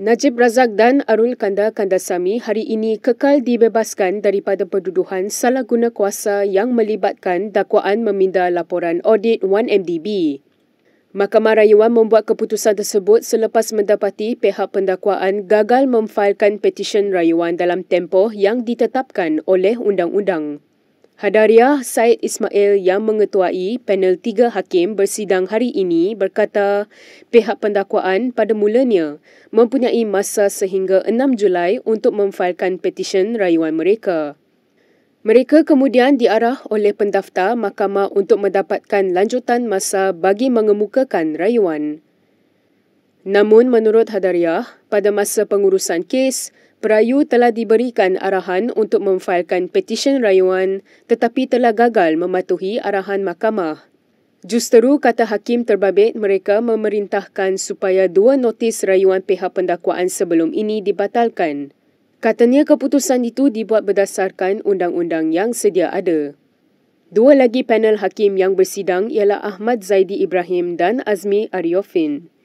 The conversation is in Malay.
Najib Razak dan Arul Kanda Kandasami hari ini kekal dibebaskan daripada penduduhan salah guna kuasa yang melibatkan dakwaan meminda laporan audit 1MDB. Mahkamah Rayuan membuat keputusan tersebut selepas mendapati pihak pendakwaan gagal memfailkan petisyen rayuan dalam tempoh yang ditetapkan oleh undang-undang. Hadariah Said Ismail yang mengetuai panel tiga hakim bersidang hari ini berkata pihak pendakwaan pada mulanya mempunyai masa sehingga 6 Julai untuk memfailkan petisyen rayuan mereka. Mereka kemudian diarah oleh pendaftar mahkamah untuk mendapatkan lanjutan masa bagi mengemukakan rayuan. Namun menurut Hadariah, pada masa pengurusan kes, Perayu telah diberikan arahan untuk memfailkan petisyen rayuan tetapi telah gagal mematuhi arahan mahkamah. Justeru kata hakim terbabit mereka memerintahkan supaya dua notis rayuan pihak pendakwaan sebelum ini dibatalkan. Katanya keputusan itu dibuat berdasarkan undang-undang yang sedia ada. Dua lagi panel hakim yang bersidang ialah Ahmad Zaidi Ibrahim dan Azmi Aryofin.